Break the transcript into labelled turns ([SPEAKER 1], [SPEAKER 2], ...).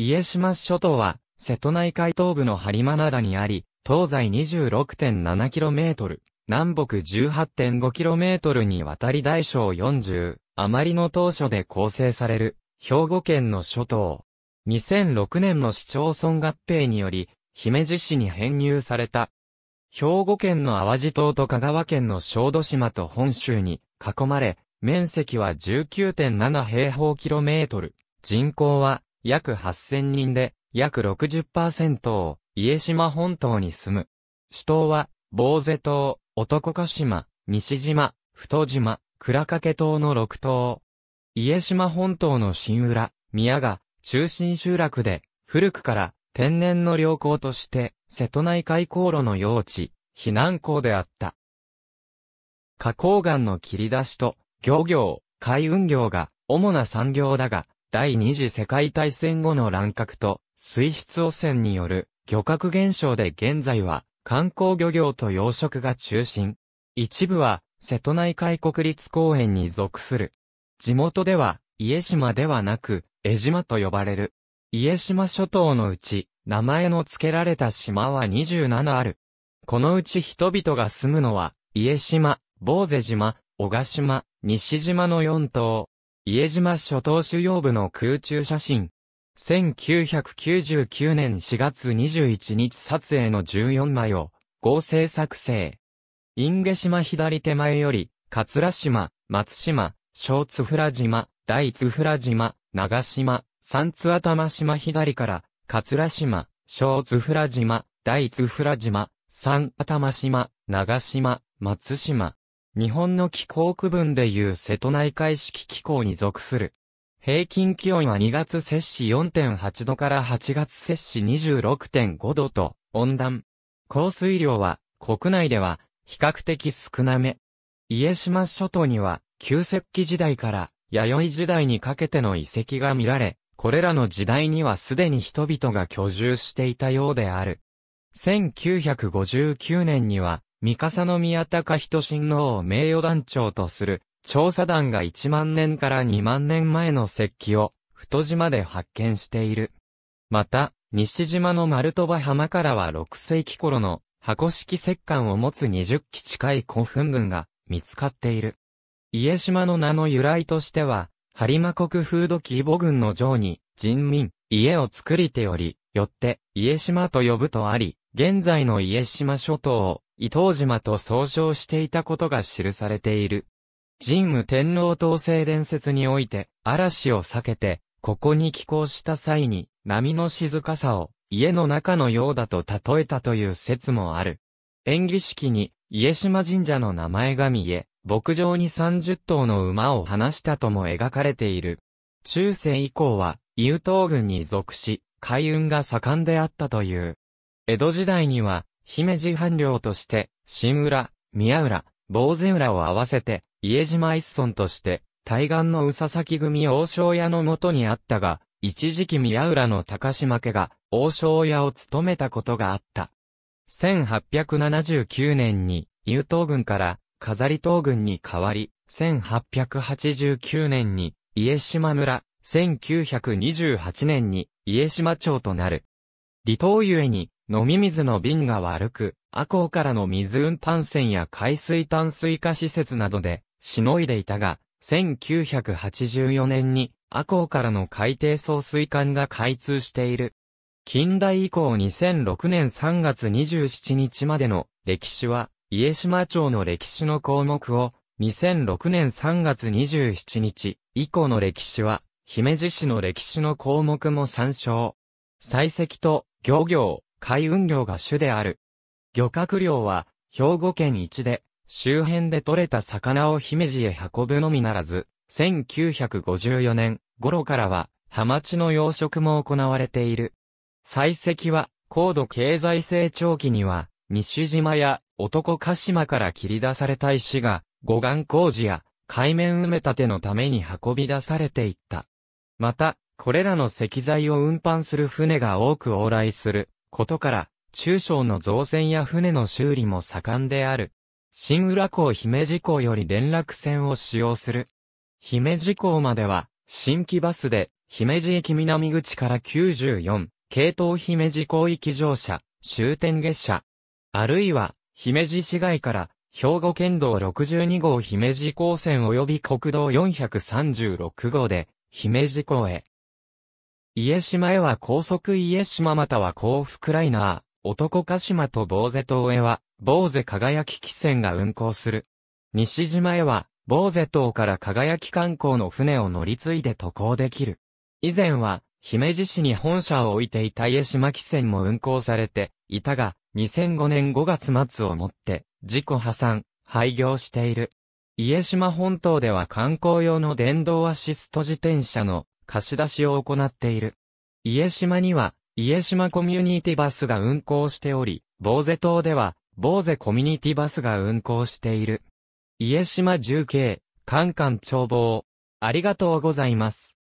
[SPEAKER 1] 家島諸島は、瀬戸内海東部の播磨灘にあり、東西 26.7km、南北 18.5km にわたり大小40、まりの当初で構成される、兵庫県の諸島。2006年の市町村合併により、姫路市に編入された。兵庫県の淡路島と香川県の小豆島と本州に囲まれ、面積は19.7平方キロメートル、人口は約8000人で、約60%を、家島本島に住む。首都は、坊勢島、男鹿島、西島、太島、倉掛島の6島。家島本島の新浦、宮が、中心集落で、古くから、天然の良港として、瀬戸内海航路の用地、避難港であった。花崗岩の切り出しと、漁業、海運業が、主な産業だが、第二次世界大戦後の乱獲と水質汚染による漁獲減少で現在は観光漁業と養殖が中心。一部は瀬戸内海国立公園に属する。地元では家島ではなく江島と呼ばれる。家島諸島のうち名前の付けられた島は27ある。このうち人々が住むのは家島、坊瀬島、小ヶ島、西島の4島。家島諸島主要部の空中写真。1999年4月21日撮影の14枚を合成作成。ンゲ島左手前より、桂島、松島、小津良島、大津良島、長島、三津頭島左から、桂島、小津良島、大津良島、三頭島、長島、松島、日本の気候区分でいう瀬戸内海式気候に属する。平均気温は2月摂氏4.8度から8月摂氏26.5度と温暖。降水量は国内では比較的少なめ。家島諸島には旧石器時代から弥生時代にかけての遺跡が見られ、これらの時代にはすでに人々が居住していたようである。1959年には三笠宮高人親王を名誉団長とする、調査団が1万年から2万年前の石器を、太島で発見している。また、西島の丸飛ば浜からは6世紀頃の箱式石棺を持つ20基近い古墳群が見つかっている。家島の名の由来としては、播磨国風土規模群の城に人民、家を作りており、よって家島と呼ぶとあり、現在の家島諸島を伊東島と総称していたことが記されている。神武天皇統制伝説において、嵐を避けて、ここに寄港した際に、波の静かさを、家の中のようだと例えたという説もある。演技式に、家島神社の名前が見え、牧場に30頭の馬を放したとも描かれている。中世以降は、伊東軍に属し、海運が盛んであったという。江戸時代には、姫路藩領として、新浦、宮浦、坊前浦を合わせて、家島一村として、対岸の宇佐崎組王将屋のもとにあったが、一時期宮浦の高島家が王将屋を務めたことがあった。1879年に、優等軍から飾り東軍に変わり、1889年に家島村、1928年に家島町となる。離島ゆえに、飲み水の瓶が悪く、阿穂からの水運搬船や海水淡水化施設などで、しのいでいたが、1984年に、阿穂からの海底送水管が開通している。近代以降2006年3月27日までの歴史は、家島町の歴史の項目を、2006年3月27日以降の歴史は、姫路市の歴史の項目も参照。採石と漁業、海運業が主である。漁獲量は、兵庫県一で、周辺で獲れた魚を姫路へ運ぶのみならず、1954年頃からは、ハマチの養殖も行われている。採石は、高度経済成長期には、西島や男鹿島から切り出された石が、護岸工事や海面埋め立てのために運び出されていった。また、これらの石材を運搬する船が多く往来することから、中小の造船や船の修理も盛んである。新浦港姫路港より連絡船を使用する。姫路港までは、新規バスで、姫路駅南口から94、系統姫路港行き乗車、終点下車。あるいは、姫路市街から、兵庫県道62号姫路港線及び国道436号で、姫路港へ。家島へは高速家島または幸福ライナー、男鹿島と坊勢島へは、坊勢輝き汽船が運航する。西島へは、坊勢島から輝き観光の船を乗り継いで渡航できる。以前は、姫路市に本社を置いていた家島汽船も運航されていたが、2005年5月末をもって、事故破産、廃業している。家島本島では観光用の電動アシスト自転車の貸し出しを行っている。家島には、家島コミュニティバスが運行しており、坊勢島では、坊勢コミュニティバスが運行している。家島重慶、カンカン眺望。ありがとうございます。